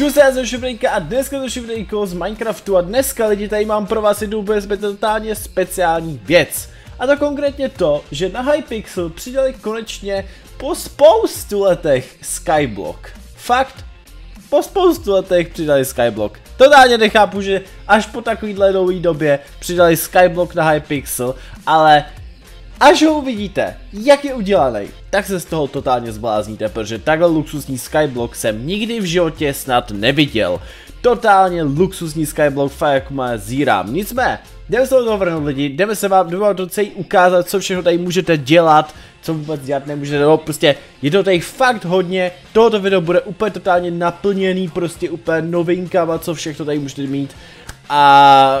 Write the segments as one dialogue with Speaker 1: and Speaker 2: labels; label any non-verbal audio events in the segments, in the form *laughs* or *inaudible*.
Speaker 1: Čus, já jsem Šifrejka a dneska jsem Šifrejko z Minecraftu a dneska lidi tady mám pro vás jednu úplně totálně speciální věc. A to konkrétně to, že na Hypixel přidali konečně po spoustu letech Skyblock. Fakt, po spoustu letech přidali Skyblock. Totálně nechápu, že až po takovýhle dlouhé době přidali Skyblock na Hypixel, ale Až ho uvidíte, jak je udělaný, tak se z toho totálně zblázníte, protože takhle luxusní skyblock jsem nikdy v životě snad neviděl. Totálně luxusní skyblock jako má zírám. Nicméně, jdeme se toho vrhnout lidi, jdeme se vám, jdeme vám to celý ukázat, co všechno tady můžete dělat, co vůbec dělat nemůžete, no prostě je to tady fakt hodně, tohoto video bude úplně totálně naplněný prostě úplně novinkama, co všechno tady můžete mít a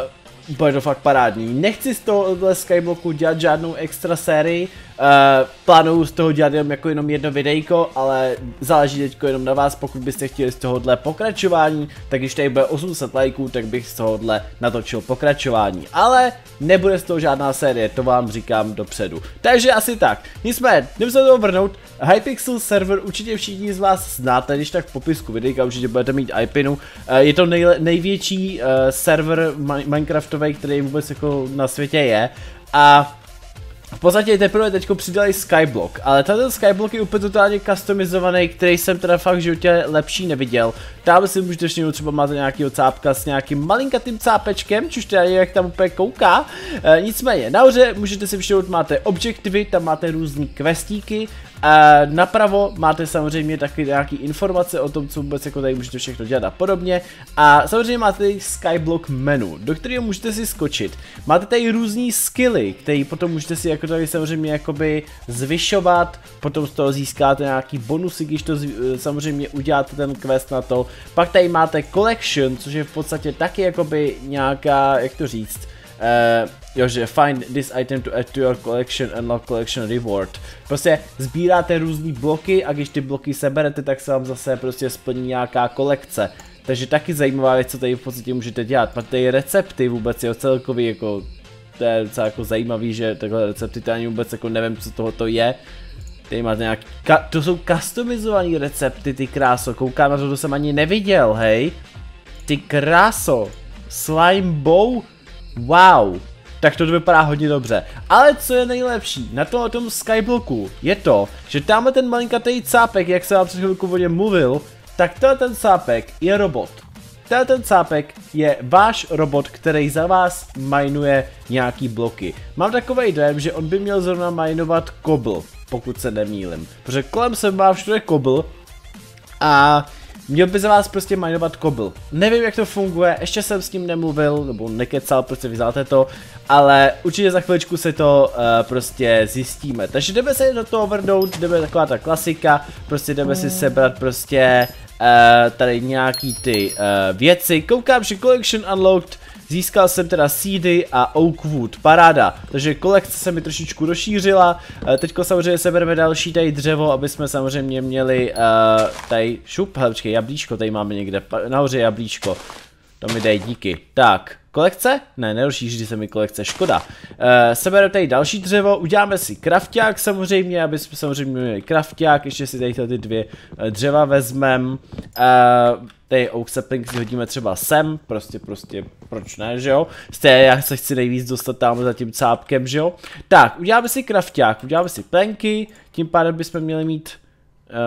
Speaker 1: bude to fakt parádní. Nechci z tohohle Skyblocku dělat žádnou extra sérii, Eh, plánuju z toho dělat jenom jako jenom jedno videjko, ale záleží teď jenom na vás, pokud byste chtěli z tohohle pokračování, tak když tady bude 800 lajků, tak bych z tohohle natočil pokračování. Ale nebude z toho žádná série, to vám říkám dopředu. Takže asi tak. Nicméně, jdeme se toho vrnout. Hypixel server určitě všichni z vás znáte, když tak v popisku videjka určitě budete mít IPinu. Eh, je to nej, největší eh, server Minecraftový, který vůbec jako na světě je. A v podstatě teprve teď přidali Skyblock, ale ten Skyblock je úplně totálně customizovaný, který jsem teda fakt v životě lepší neviděl. Tam si můžete všimnout, třeba máte nějaký cápka s nějakým malinkatým cápečkem, což teda je, jak tam úplně kouká. E, nicméně, nahoře můžete si všimnout, máte objektivy, tam máte různé questíky, a napravo máte samozřejmě taky nějaký informace o tom, co vůbec jako tady můžete všechno dělat a podobně. A samozřejmě máte tady Skyblock menu, do kterého můžete si skočit. Máte tady různé skilly, které potom můžete si jako tady samozřejmě jakoby zvyšovat, potom z toho získáte nějaký bonusy, když to e, samozřejmě uděláte ten quest na to. Pak tady máte collection, což je v podstatě taky jakoby nějaká, jak to říct, eh, Jože, find this item to add to your collection and not collection reward. Prostě sbíráte různé bloky a když ty bloky seberete, tak se vám zase prostě splní nějaká kolekce. Takže taky zajímavá věc, co tady v podstatě můžete dělat. Pak tady recepty vůbec, jo, celkový jako, to je docela jako zajímavý, že takhle recepty, to ani vůbec jako nevím, co tohoto je. Tady máte nějaký, to jsou customizované recepty, ty kráso, koukám na to, to jsem ani neviděl, hej. Ty kráso, slime bow, wow tak to vypadá hodně dobře. Ale co je nejlepší na tom, tom skybloku je to, že tamhle ten malinkatý cápek, jak jsem vám před o něm mluvil, tak tenhle ten cápek je robot. Tenhle ten cápek je váš robot, který za vás minuje nějaký bloky. Mám takový dojem, že on by měl zrovna minovat kobl, pokud se nemýlim. Protože kolem se má všude kobl a Měl by za vás prostě minovat kobl. Nevím, jak to funguje, ještě jsem s ním nemluvil, nebo nekecal, prostě vyzáte to, ale určitě za chviličku se to uh, prostě zjistíme. Takže jdeme se do toho vrnout, jdeme taková ta klasika, prostě jdeme si mm. sebrat prostě uh, tady nějaký ty uh, věci. Koukám, že Collection Unlocked Získal jsem teda seedy a oakwood, paráda. Takže kolekce se mi trošičku rozšířila. Eh, teďko samozřejmě sebereme další tady dřevo, aby jsme samozřejmě měli uh, tady šup, hele, počkej, jablíčko tady máme někde, nahoře jablíčko. To mi dej díky. Tak, kolekce? Ne, nerozšíří se mi kolekce, škoda. E, eh, sebereme tady další dřevo, uděláme si krafták samozřejmě, aby jsme samozřejmě měli krafták, ještě si tady ty dvě dřeva vezmeme tady Sapling si hodíme třeba sem, prostě, prostě, proč ne, že jo? Stejně já se chci nejvíc dostat tam za tím cápkem, že jo? Tak, uděláme si krafták, uděláme si plenky, tím pádem bychom měli mít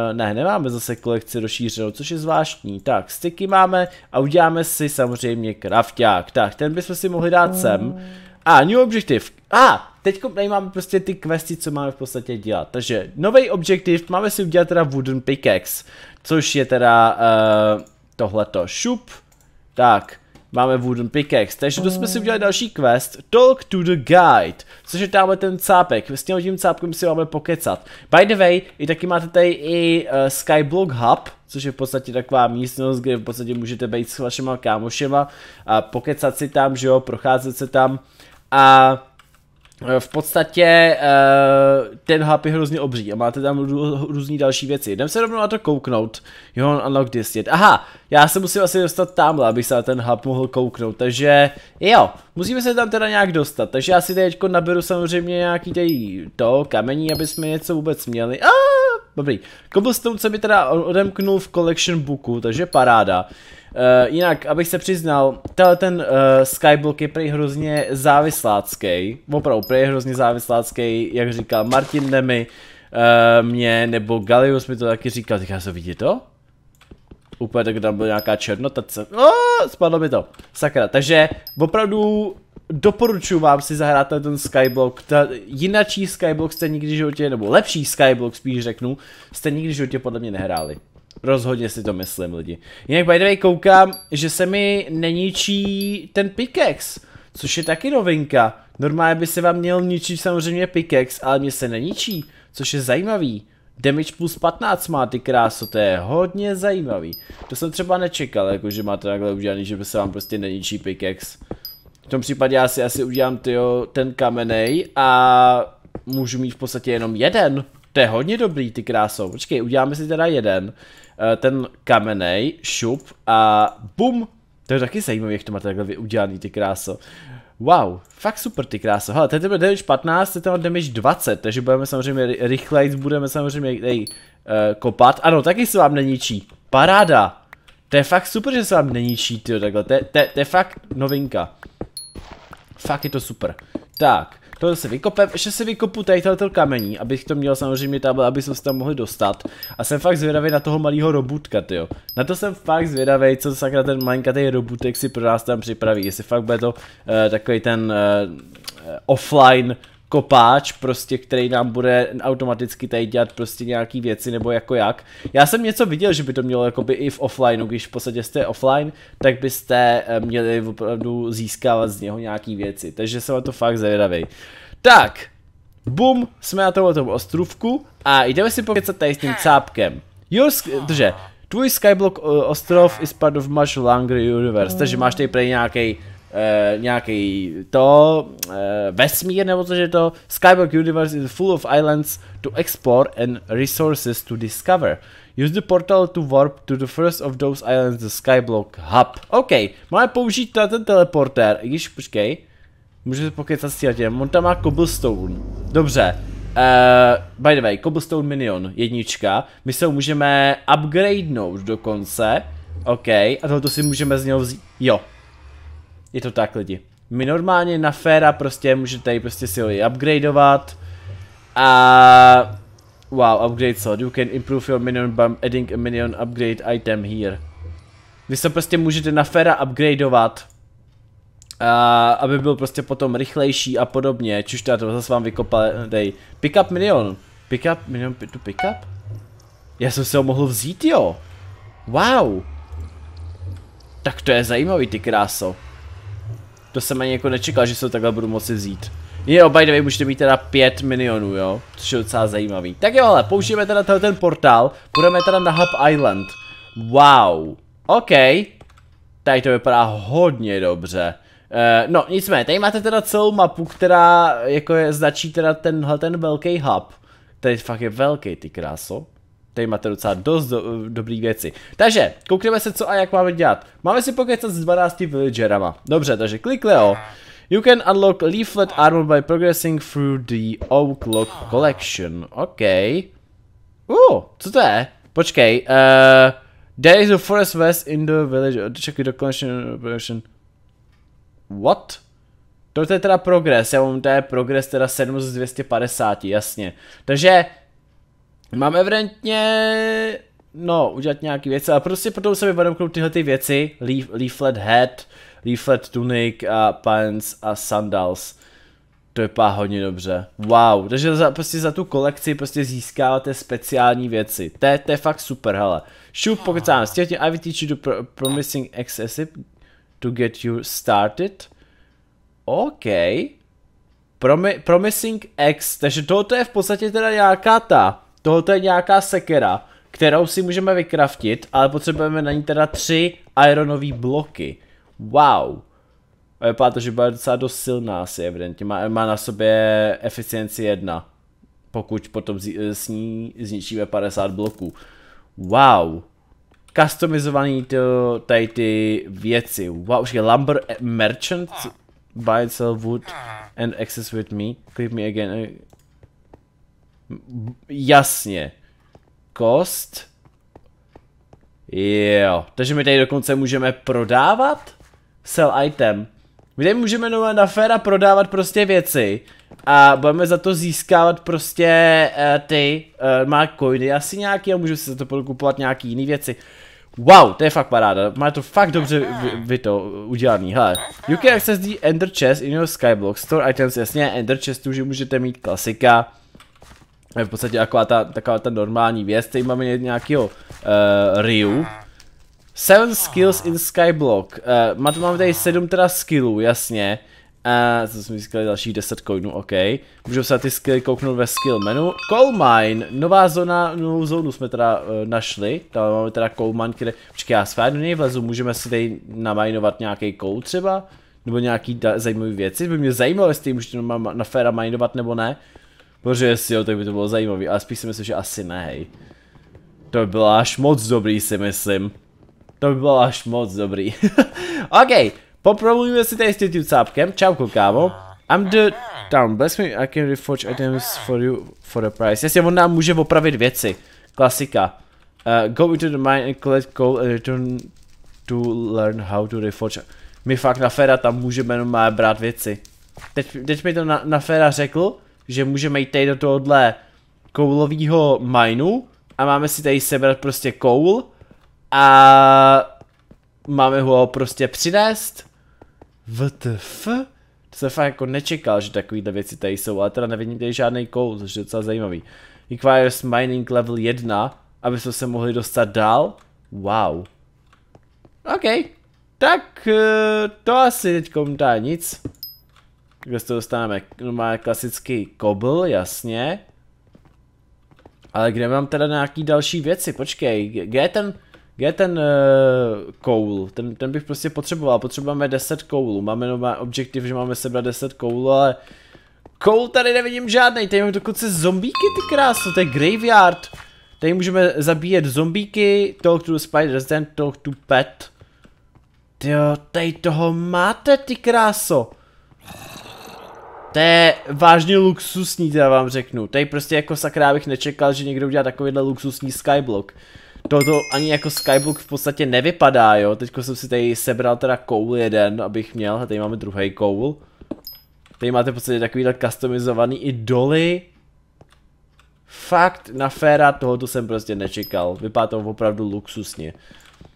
Speaker 1: Uh, ne, nemáme zase kolekci rozšířenou, což je zvláštní. Tak, styky máme a uděláme si samozřejmě krafták. Tak, ten bychom si mohli dát sem. A, ah, new objective. A, ah, teď tady máme prostě ty questy, co máme v podstatě dělat. Takže, nový objektiv, máme si udělat teda wooden pickaxe, což je teda uh, tohleto šup. Tak, máme wooden pickaxe, takže to jsme si udělali další quest, talk to the guide, což je tamhle ten cápek, s tím, tím cápkem si máme pokecat. By the way, i taky máte tady i uh, Skyblock Hub, což je v podstatě taková místnost, kde v podstatě můžete být s vašima kámošema a pokecat si tam, že jo, procházet se tam a Eh, v podstatě eh, ten hub je hrozně obří a máte tam různé další věci. Jdem se rovnou na to kouknout. Jo, unlock this yet. Aha, já se musím asi dostat tamhle, abych se na ten hub mohl kouknout, takže jo, musíme se tam teda nějak dostat. Takže já si teď naberu samozřejmě nějaký tady to kamení, aby jsme něco vůbec měli. Aaaa! Dobrý. Cobblestone se mi teda odemknul v collection booku, takže paráda. Uh, jinak, abych se přiznal, tenhle ten uh, eh, Skyblock je prej hrozně závislácký. Opravdu, prej hrozně závislácký, jak říkal Martin Nemi uh, eh, mě, nebo Galius mi to taky říkal, říká se, vidíte to? Úplně tak tam byla nějaká černota, co? No, oh, spadlo mi to. Sakra, takže opravdu doporučuji vám si zahrát ten, ten Skyblock, ta, jinačí Skyblock jste nikdy v životě, nebo lepší Skyblock spíš řeknu, jste nikdy v životě podle mě nehráli. Rozhodně si to myslím lidi. Jinak by the way koukám, že se mi neníčí ten pickex, což je taky novinka. Normálně by se vám měl ničit samozřejmě pickex, ale mě se neníčí, což je zajímavý. Damage plus 15 má ty kráso, to je hodně zajímavý. To jsem třeba nečekal, jako že máte takhle udělaný, že by se vám prostě neníčí pickaxe. V tom případě já si asi udělám tyjo, ten kamenej a můžu mít v podstatě jenom jeden. To je hodně dobrý, ty krásou. Počkej, uděláme si teda jeden. Eh, ten kamenej, šup a bum. To je taky zajímavé, jak to máte takhle udělaný, ty kráso. Wow, fakt super ty krásy. Hele, teď bude damage 15, teď mám damage 20, takže budeme samozřejmě rychleji, budeme samozřejmě tady uh, eh, kopat. Ano, taky se vám neníčí. Paráda. To je fakt super, že se vám neníčí, tyjo, takhle. To je fakt novinka. Fakt je to super. Tak. To si vykopem, ještě si vykopu tady tohleto kamení, abych to měl samozřejmě tam, aby jsme se tam mohli dostat. A jsem fakt zvědavý na toho malého robutka, jo. Na to jsem fakt zvědavý, co sakra ten malinkatý robutek si pro nás tam připraví. Jestli fakt bude to uh, takový ten uh, offline kopáč, prostě, který nám bude automaticky tady dělat prostě nějaký věci, nebo jako jak. Já jsem něco viděl, že by to mělo jakoby i v offlineu, když v podstatě jste offline, tak byste eh, měli opravdu získávat z něho nějaký věci, takže jsem na to fakt zvědavý. Tak, bum, jsme na tomhle ostrovku a jdeme si pokecat tady s tím cápkem. Jo, drže, tvůj Skyblock eh, ostrov is part of much longer universe, takže máš tady pro nějaký Eh, nějaký to e, vesmír nebo co, je to. Skyblock Universe is full of islands to explore and resources to discover. Use the portal to warp to the first of those islands, the Skyblock Hub. OK, máme použít ten teleporter i když počkej. můžeme pokecat s tím, on tam má cobblestone. Dobře, Uh, by the way, Cobblestone Minion, jednička. My se ho můžeme upgradenout dokonce. OK, a tohoto si můžeme z něho vzít. Jo, je to tak lidi. My normálně na féra prostě můžete tady prostě si ho upgradeovat. A... Wow, upgrade so. You can improve your minion by adding a minion upgrade item here. Vy se prostě můžete na féra upgradeovat. A, aby byl prostě potom rychlejší a podobně. já to zase vám vykopal, dej. Pick up minion. Pick up minion to pick up? Já jsem si ho mohl vzít jo. Wow. Tak to je zajímavý ty kráso. To jsem ani jako nečekal, že se to takhle budu moci vzít. Jo, oh, by the way, můžete mít teda 5 milionů, jo, což je docela zajímavý. Tak jo, ale použijeme teda ten portál, půjdeme teda na Hub Island. Wow, OK. Tady to vypadá hodně dobře. Uh, no, nicméně, tady máte teda celou mapu, která jako je, značí teda tenhle ten velký hub. Tady fakt je velký, ty kráso. Tady máte docela dost do, dobrý věci. Takže, koukneme se co a jak máme dělat. Máme si pokecat s 12 villagerama. Dobře, takže klik Leo. You can unlock leaflet armor by progressing through the Oak Lock collection. OK. Uh, co to je? Počkej, uh, there is a forest west in the village. check the collection. What? To je teda progres, já mám, to je progres teda 7 z 250, jasně. Takže Mám evidentně no, udělat nějaké věci, ale prostě potom se mi budou tyhle ty věci, leaf, leaflet hat, leaflet tunic a pants a sandals. To je pá hodně dobře. Wow, takže za, prostě za tu kolekci prostě získáváte speciální věci. To je, fakt super, hele. Šup, pokud sám chtěl I will teach you pro, promising excessive to get you started. OK. Promi promising X, takže toto je v podstatě teda nějaká ta Tohle je nějaká sekera, kterou si můžeme vykraftit, ale potřebujeme na ní teda tři ironové bloky. Wow. A vypadá to, že bude docela dost silná asi evidentně. Má, má na sobě eficienci jedna. Pokud potom z, eh, s ní zničíme 50 bloků. Wow. Customizovaný to, tady ty věci. Wow, už je Lumber Merchant. Buy and sell wood and access with me. Click me again. Jasně. Kost. Jo, takže my tady dokonce můžeme prodávat? Sell item. My tady můžeme na féra prodávat prostě věci a budeme za to získávat prostě uh, ty, uh, má coiny asi nějaký a můžu si za to podkupovat nějaký jiný věci. Wow, to je fakt paráda, má to fakt dobře vy, vy to udělaný, hele. You can access the Ender Chest in your Skyblock store items, jasně, Ender chest, že můžete mít klasika v podstatě taková ta, taková ta normální věc, tady máme nějakého uh, eh, Ryu. Seven skills in Skyblock. Uh, má, máme tady sedm teda skillů, jasně. A uh, eh, to jsme získali dalších 10 coinů, OK. Můžu se na ty skilly kouknout ve skill menu. Coal mine, nová zóna, novou zónu jsme teda uh, našli. Tam máme teda coal mine, kde, počkej, já své do něj vlezu, můžeme si tady namajnovat nějaký coal třeba? Nebo nějaký zajímavý věci, by mě zajímalo, jestli můžete na, na féra minovat nebo ne. Protože jestli jo, tak by to bylo zajímavý, ale spíš si myslím, že asi ne, hej. To by bylo až moc dobrý, si myslím. To by bylo až moc dobrý. *laughs* OK, poprobujeme si tady s tím cápkem. Čauko, kámo. I'm the town. Bless me, I can reforge items for you for the price. Jestli on nám může opravit věci. Klasika. Uh, go into the mine and collect coal and return to learn how to reforge. My fakt na Fera tam můžeme jenom brát věci. Teď, teď mi to na, na Fera řekl, že můžeme jít tady do tohohle koulového mineu a máme si tady sebrat prostě koul a máme ho prostě přinést. VTF? To jsem fakt jako nečekal, že takovýhle věci tady jsou, ale teda nevidím tady žádný koul, což je docela zajímavý. Requires mining level 1, aby jsme se mohli dostat dál. Wow. OK. Tak eh, to asi teďkom dá nic. Kde se dostaneme? No, Má klasický kobl, jasně. Ale kde mám teda nějaký další věci? Počkej, kde je ten... Kde je ten uh, koul? Ten, ten bych prostě potřeboval. Potřebujeme 10 koulů. Máme nová objektiv, že máme sebrat 10 koulů, ale... Koul tady nevidím žádný. Tady mám dokonce zombíky, ty krásno. To je graveyard. Tady můžeme zabíjet zombíky. Talk to spider, spiders, then talk to pet. Jo, tady toho máte, ty kráso. To je vážně luxusní, já vám řeknu. Tady prostě jako sakra bych nečekal, že někdo udělá takovýhle luxusní skyblock. Toto ani jako skyblock v podstatě nevypadá, jo. Teďko jsem si tady sebral teda koul jeden, abych měl. A tady máme druhý koul. Tady máte v podstatě takovýhle customizovaný i doly. Fakt na féra tohoto jsem prostě nečekal. Vypadá to opravdu luxusně.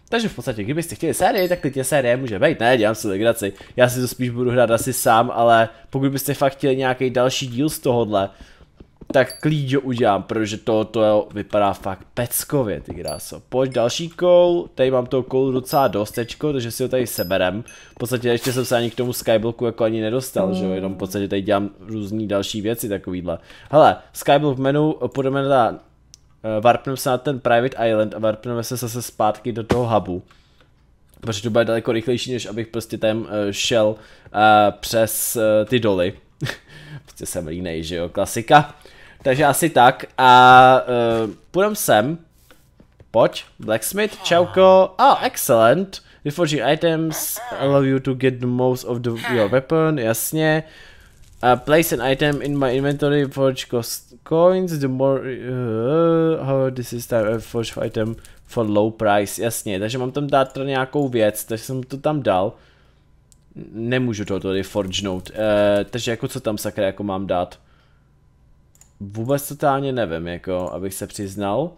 Speaker 1: Takže v podstatě, kdybyste chtěli série, tak teď série může být, ne, dělám si legraci, já si to spíš budu hrát asi sám, ale pokud byste fakt chtěli nějaký další díl z tohohle, tak klíč udělám, protože to, to vypadá fakt peckově, ty kráso. Pojď další kol, tady mám toho kolu docela dostečko, takže si ho tady seberem. V podstatě ještě jsem se ani k tomu Skyblocku jako ani nedostal, mm. že jo, jenom v podstatě tady dělám různé další věci takovýhle. Hele, Skyblock menu, půjdeme na Eh, varpneme se na ten Private Island a varpneme se zase zpátky do toho hubu. Protože to bude daleko rychlejší, než abych prostě tam eh, šel eh, přes ty doly. *laughs* prostě jsem línej, že jo, klasika. Takže asi tak a uh, půjdem sem. Pojď, blacksmith, čauko. Ah, oh, excellent. Reforging items allow you to get the most of the, your weapon, jasně. Uh, place an item in my inventory, forge cost coins, the more, uh, how oh, this is time, uh, forge item for low price, jasně, takže mám tam dát nějakou věc, takže jsem to tam dal. Nemůžu to tady forgenout, uh, takže jako co tam sakra jako mám dát? Vůbec totálně nevím, jako, abych se přiznal.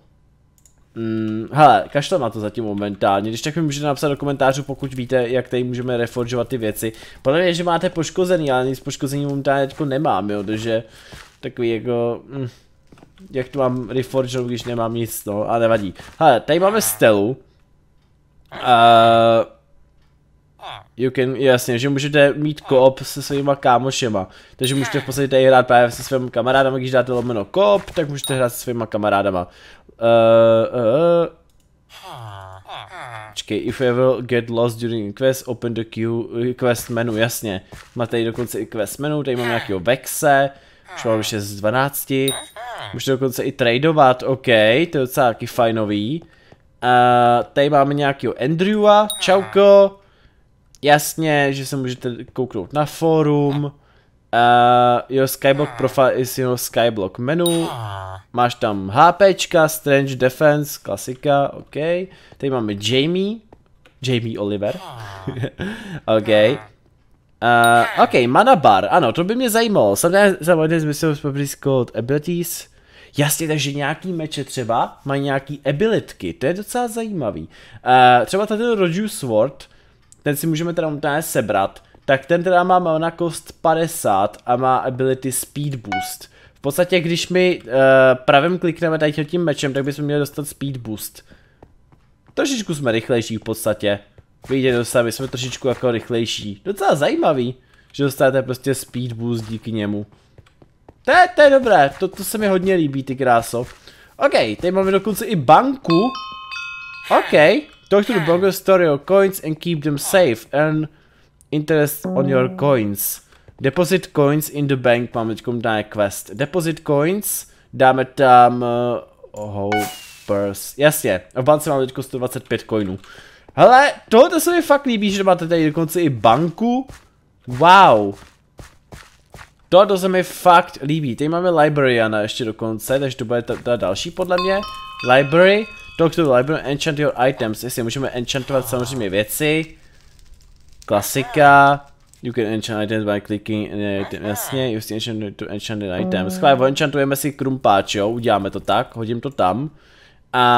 Speaker 1: Hmm, hele, kašle na to zatím momentálně, když tak mi můžete napsat do komentářů, pokud víte, jak tady můžeme reforžovat ty věci. Podle mě, že máte poškozený, ale nic poškozený momentálně teďko nemám, jo, takže takový jako... hmm, jak to mám reforžovat, když nemám nic, no, a nevadí. Hele, tady máme Stelu. Uh, You can, jasně, že můžete mít koop se svýma kámošema. Takže můžete v podstatě tady hrát právě se svým kamarádama, když dáte lomeno koop, tak můžete hrát se svýma kamarádama. Uh, uh, if you will get lost during quest, open the queue, quest menu, jasně. Máte tady dokonce i quest menu, tady mám nějakého Vexe, už mám 6 z 12. Můžete dokonce i tradovat, ok, to je docela taky fajnový. uh, tady máme nějakého Andrewa, čauko jasně, že se můžete kouknout na forum, uh, jo, Skyblock profile is jenom Skyblock menu, máš tam HPčka, Strange Defense, klasika, ok, tady máme Jamie, Jamie Oliver, *laughs* ok, uh, ok, mana bar, ano, to by mě zajímalo, samozřejmě zmyslel called abilities, Jasně, takže nějaký meče třeba mají nějaký abilitky, to je docela zajímavý. Uh, třeba tady Roger Sword ten si můžeme teda momentálně sebrat, tak ten teda má kost 50 a má ability Speed Boost. V podstatě, když my uh, pravým klikneme tady tím mečem, tak bychom měli dostat Speed Boost. Trošičku jsme rychlejší v podstatě. Vidíte, dostali jsme trošičku jako rychlejší. Docela zajímavý, že dostáte prostě Speed Boost díky němu. To je, to je dobré, to, to se mi hodně líbí, ty kráso. OK, tady máme dokonce i banku. OK, Talk to the broker, store your coins and keep them safe. Earn interest on your mm. coins. Deposit coins in the bank. Mám teď na quest. Deposit coins. Dáme tam uh, eh, hoppers. Oh, Jasně, v bance mám teď 125 coinů. Hele, tohle se mi fakt líbí, že máte tady dokonce i banku. Wow. Tohle se mi fakt líbí. teď máme Librariana ještě dokonce, takže to bude ta, ta další podle mě. Library. Talk to the library, enchant your items. Jestli můžeme enchantovat samozřejmě věci. Klasika. You can enchant items by clicking an eh, item. Jasně, you can enchant to enchant an item. Schválně, enchantujeme si krumpáč, jo? Uděláme to tak, hodím to tam. A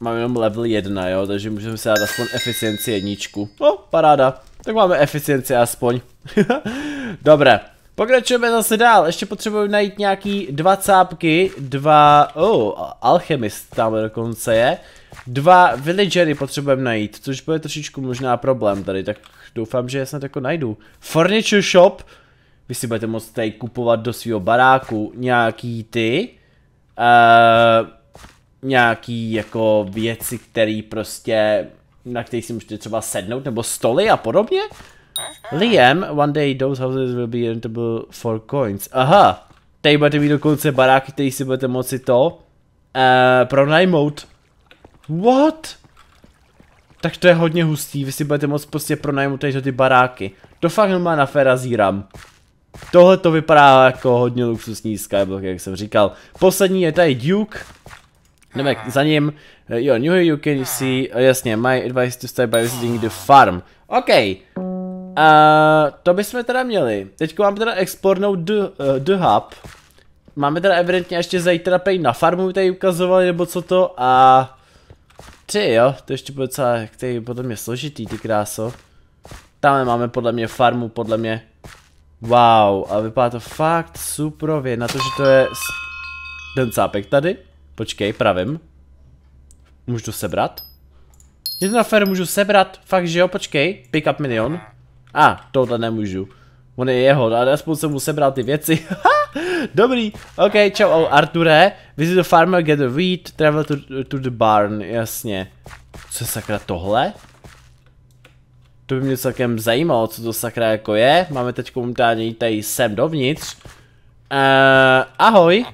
Speaker 1: máme jenom level 1, jo? Takže můžeme si dát aspoň eficienci jedničku. No, paráda. Tak máme eficienci aspoň. *laughs* Dobré. Pokračujeme zase dál, ještě potřebuji najít nějaký dva cápky, dva, oh, alchemist tam dokonce je. Dva villagery potřebujeme najít, což bude trošičku možná problém tady, tak doufám, že je snad jako najdu. Furniture shop, vy si budete moct tady kupovat do svého baráku nějaký ty, uh, nějaký jako věci, které prostě, na který si můžete třeba sednout, nebo stoly a podobně. Liam, one day those houses will be rentable for coins. Aha, tady budete mít dokonce baráky, který si budete moci to uh, pronajmout. What? Tak to je hodně hustý, vy si budete moct prostě pronajmout tady ty baráky. To fakt má na féra zíram. Tohle to vypadá jako hodně luxusní skyblock, jak jsem říkal. Poslední je tady Duke. Nevím, ah. za ním. Eh, jo, New you can see, jasně, my advice to start by visiting the farm. Okay. Uh, to bychom teda měli. Teď máme teda explornout The, uh, the Hub. Máme teda evidentně ještě zajít teda pej na farmu, tady ukazovali nebo co to a... Ty jo, to ještě bude docela, který potom je složitý ty kráso. Tam máme podle mě farmu, podle mě. Wow, a vypadá to fakt suprově, na to, že to je... Ten cápek tady. Počkej, pravím. Můžu to sebrat? Jednu na fér můžu sebrat, fakt že jo, počkej, pick up minion. A, ah, tohle nemůžu. On je jeho, ale aspoň se mu sebral ty věci. *laughs* Dobrý, ok, čau Arture. Visit the farmer, get the wheat, travel to, to the barn, jasně. Co je sakra tohle? To by mě celkem zajímalo, co to sakra jako je. Máme teď momentálně tady sem dovnitř. Uh, ahoj.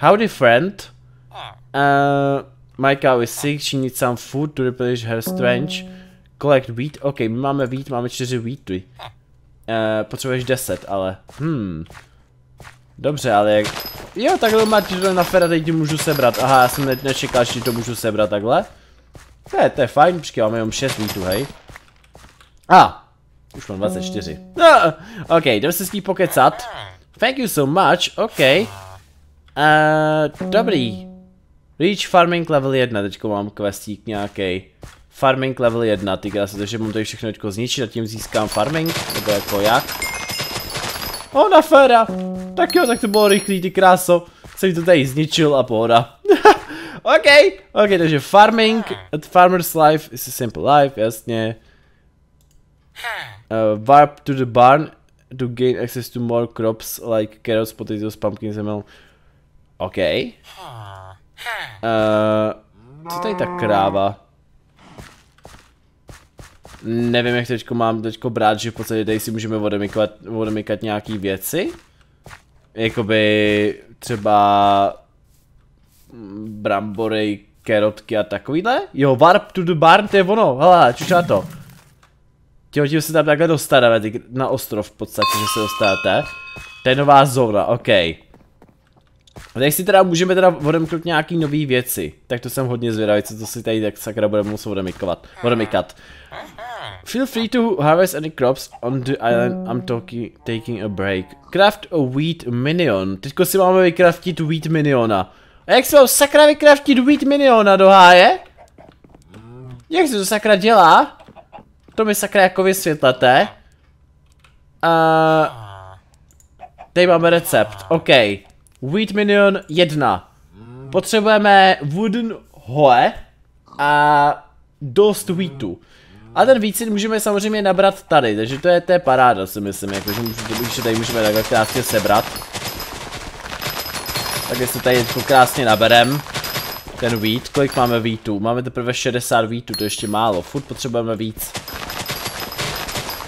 Speaker 1: Howdy friend. Uh, my cow is sick, she needs some food to replenish her strength. Collect wheat? OK, my máme wheat, máme čtyři wheaty. Uh, potřebuješ deset, ale... Hmm. Dobře, ale jak... Jo, takhle má na fera, teď ti můžu sebrat. Aha, já jsem ne nečekal, že to můžu sebrat takhle. To je, to je fajn, počkej, máme jenom 6 wheatů, hej. A, ah, už mám 24. No, ah, ok, jdeme se s ní pokecat. Thank you so much, ok. Uh, dobrý. Reach farming level 1, teďko mám questík nějaký. Farming level 1, ty krásy, takže mám tady všechno teďko zničit a tím získám farming, nebo jako jak. O, na féra! Tak jo, tak to bylo rychlý, ty kráso. Jsem to tady zničil a pohoda. *laughs* OK, OK, takže farming, at farmer's life is a simple life, jasně. Uh, warp to the barn to gain access to more crops like carrots, potatoes, pumpkins and OK. Uh, co tady ta kráva? nevím, jak teďko mám teďko brát, že v podstatě tady si můžeme odemykat, odemykat nějaký věci. Jakoby třeba brambory, kerotky a takovýhle. Jo, warp to the barn, to je ono, hele, čučá to. Těho tím se tam takhle dostaneme, na ostrov v podstatě, že se dostanete. To je nová zóna, OK. A teď si teda můžeme teda odemknout nějaký nový věci. Tak to jsem hodně zvědavý, co to si tady tak sakra budeme muset odemikovat. Mhm. Odemikat. Mhm. Feel free to harvest any crops on the island. I'm hmm. talking, taking a break. Craft a wheat minion. Teďko si máme vycraftit wheat miniona. A jak se mám sakra vycraftit wheat miniona do háje? Jak se to sakra dělá? To mi sakra jako vysvětlete. A... Tady máme recept, OK. Wheat Minion 1. Potřebujeme wooden hoe a dost wheatu. A ten výcvik můžeme samozřejmě nabrat tady, takže to je, té paráda si myslím, jakože můžu, tady můžeme takhle krásně sebrat. Takže se tady krásně naberem. Ten vít, kolik máme vítů? Máme teprve 60 vítů, to ještě málo, furt potřebujeme víc.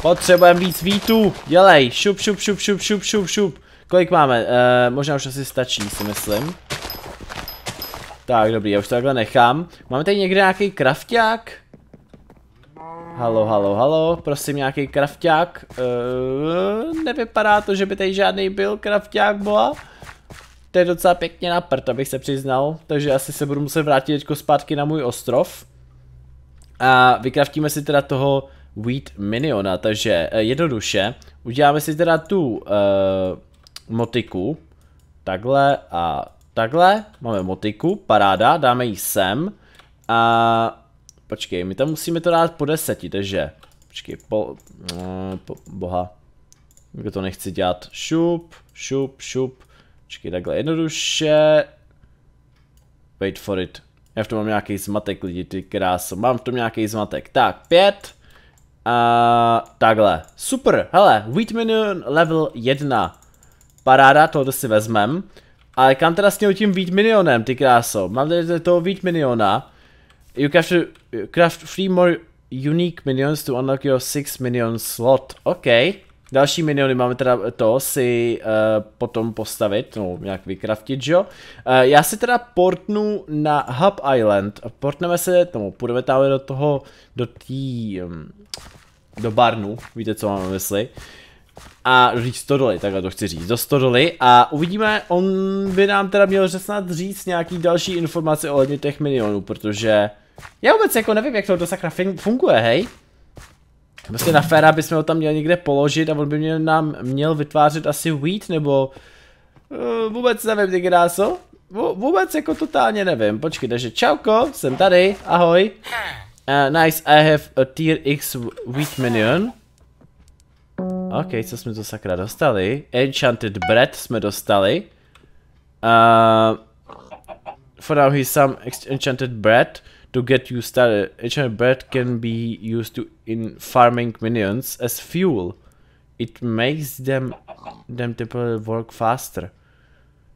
Speaker 1: Potřebujeme víc vítů, dělej, šup, šup, šup, šup, šup, šup, šup. Kolik máme? E, možná už asi stačí, si myslím. Tak, dobrý, já už to takhle nechám. Máme tady někde nějaký krafták? Halo, halo, halo, prosím nějaký krafťák. Eee, eh, nevypadá to, že by tady žádný byl krafťák, bola. To je docela pěkně na prd, abych se přiznal. Takže asi se budu muset vrátit teďko zpátky na můj ostrov. A vykraftíme si teda toho Wheat Miniona, takže eh, jednoduše. Uděláme si teda tu eh, motiku. Takhle a takhle. Máme motiku, paráda, dáme ji sem. A Počkej, my tam musíme to dát po deseti, takže... Počkej, po... Eh, po boha. Jako to nechci dělat. Šup, šup, šup. Počkej, takhle jednoduše. Wait for it. Já v tom mám nějaký zmatek lidi, ty krásu. Mám v tom nějaký zmatek. Tak, pět. A takhle. Super, hele, Wheat Minion level 1. Paráda, tohle si vezmem. Ale kam teda s tím Wheat Minionem, ty krásu? Mám tady toho Wheat Miniona. You kanske craft three more unique minions to unlock your six minion slot. OK. Další miniony máme teda to si uh, potom postavit, no nějak vykraftit, že jo. Uh, já si teda portnu na Hub Island, portneme se, no půjdeme tam do toho, do tý, um, do barnu, víte co mám na mysli. A do stodoly, takhle to chci říct, do stodoly a uvidíme, on by nám teda měl snad říct nějaký další informace ohledně těch minionů, protože já vůbec jako nevím, jak to do sakra funguje, hej. Vlastně na féra bychom ho tam měli někde položit a on by mě nám měl vytvářet asi wheat nebo... Uh, vůbec nevím, ty kráso. Vůbec jako totálně nevím. Počkej, takže čauko, jsem tady, ahoj. Uh, nice, I have a tier X wheat minion. OK, co jsme to sakra dostali? Enchanted bread jsme dostali. Uh, for now he's some enchanted bread to get you started. HM bird can be used to, in farming minions as fuel. It makes them, them people work faster.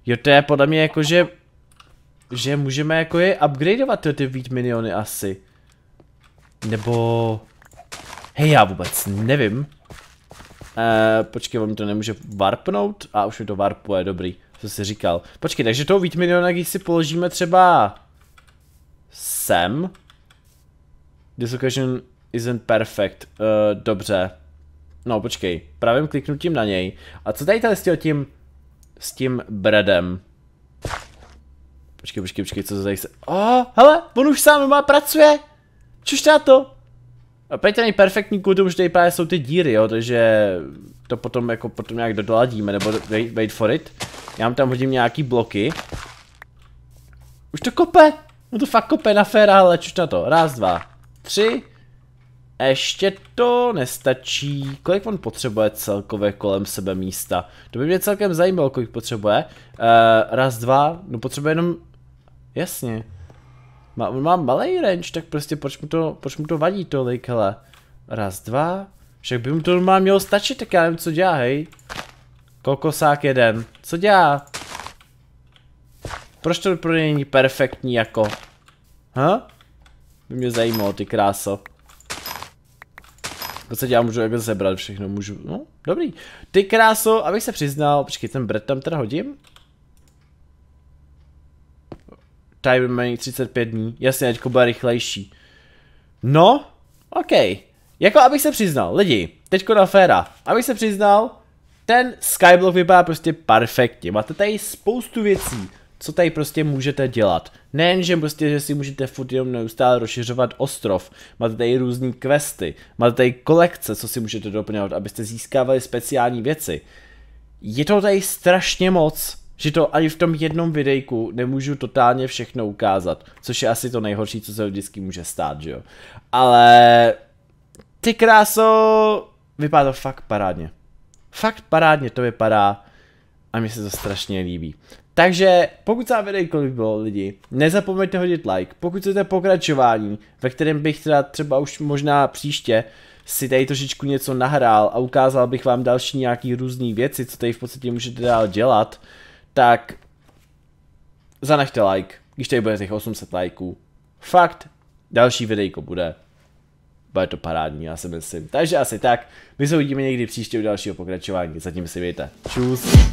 Speaker 1: Jo, to je podle mě jako, že, že můžeme jako je upgradeovat ty víc miniony asi. Nebo... Hej, já vůbec nevím. Uh, počkej, on to nemůže warpnout? A už mi to warpuje, dobrý, co jsi říkal. Počkej, takže toho víc miniona, když si položíme třeba sem. This occasion isn't perfect. Uh, dobře. No, počkej. Pravým kliknutím na něj. A co tady tady s tím... s tím bradem? Počkej, počkej, počkej, co to tady se... Oh, hele, on už sám má pracuje! Čuž to! A pejte ten perfektní kvůli tomu, že tady právě jsou ty díry, jo, takže to potom jako potom nějak dodoladíme, nebo wait, wait for it. Já tam hodím nějaký bloky. Už to kope! No to fakt kope na féra, ale čuč na to. Raz, dva, tři. Ještě to nestačí. Kolik on potřebuje celkově kolem sebe místa? To by mě celkem zajímalo, kolik potřebuje. Uh, raz, dva, no potřebuje jenom... Jasně. Má, on má malý range, tak prostě proč mu to, proč mu to vadí tolik, hele. Raz, dva. Však by mu to normálně mělo stačit, tak já nevím, co dělá, hej. Kokosák jeden. Co dělá? Proč to pro ně není perfektní jako? Ha? By mě zajímalo, ty kráso. V podstatě já můžu jako zebrat všechno, můžu, no, dobrý. Ty kráso, abych se přiznal, počkej, ten bret tam teda hodím? Time mají 35 dní, jasně, teďko bude rychlejší. No, ok. Jako abych se přiznal, lidi, teďko na féra, abych se přiznal, ten skyblock vypadá prostě perfektně, máte tady spoustu věcí, co tady prostě můžete dělat. Nejen, že prostě, že si můžete furt jenom neustále rozšiřovat ostrov, máte tady různé questy, máte tady kolekce, co si můžete doplňovat, abyste získávali speciální věci. Je to tady strašně moc, že to ani v tom jednom videjku nemůžu totálně všechno ukázat, což je asi to nejhorší, co se vždycky může stát, že jo. Ale ty kráso, vypadá to fakt parádně. Fakt parádně to vypadá a mi se to strašně líbí. Takže pokud se vám videjko bylo lidi, nezapomeňte hodit like. Pokud chcete pokračování, ve kterém bych teda třeba už možná příště si tady trošičku něco nahrál a ukázal bych vám další nějaký různý věci, co tady v podstatě můžete dál dělat, tak zanechte like, když tady bude těch 800 lajků. Fakt, další videjko bude. Bude to parádní, já si myslím. Takže asi tak, my se uvidíme někdy příště u dalšího pokračování. Zatím si mějte. Čus.